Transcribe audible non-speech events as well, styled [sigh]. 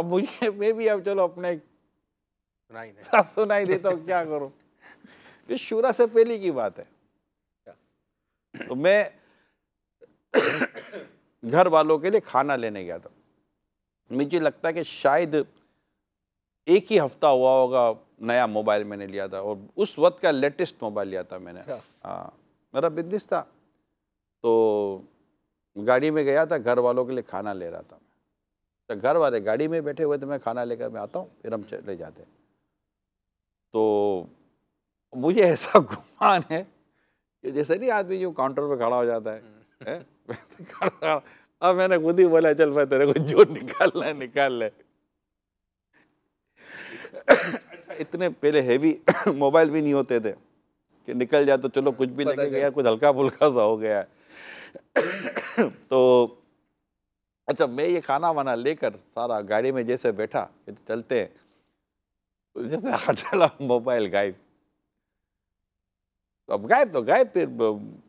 अब मुझे मैं भी अब चलो अपने सुनाई नहीं सुनाई देता हूँ क्या करूँ ये शुरा से पहले की बात है तो मैं घर वालों के लिए खाना लेने गया था मुझे लगता है कि शायद एक ही हफ्ता हुआ होगा नया मोबाइल मैंने लिया था और उस वक्त का लेटेस्ट मोबाइल लिया था मैंने अच्छा। हाँ मेरा बिजनेस था तो गाड़ी में गया था घर वालों के लिए खाना ले रहा था तो घर वाले गाड़ी में बैठे हुए तो मैं खाना लेकर मैं आता हूँ फिर हम चले जाते हैं तो मुझे ऐसा [laughs] गुमान है कि जैसे नहीं आदमी जो काउंटर पर खड़ा हो जाता है, [laughs] अब मैंने खुद ही बोला चल भाई तेरे को जो निकाल ले निकाल ले अच्छा, इतने पहले हैवी मोबाइल [coughs] भी नहीं होते थे कि निकल जाए तो चलो कुछ भी निकल गया कुछ हल्का फुल्का सा हो गया [coughs] तो जब मैं ये खाना वाना लेकर सारा गाड़ी में जैसे बैठा तो चलते हैं जैसे [laughs] हटाला मोबाइल गायब अब गायब तो गायब फिर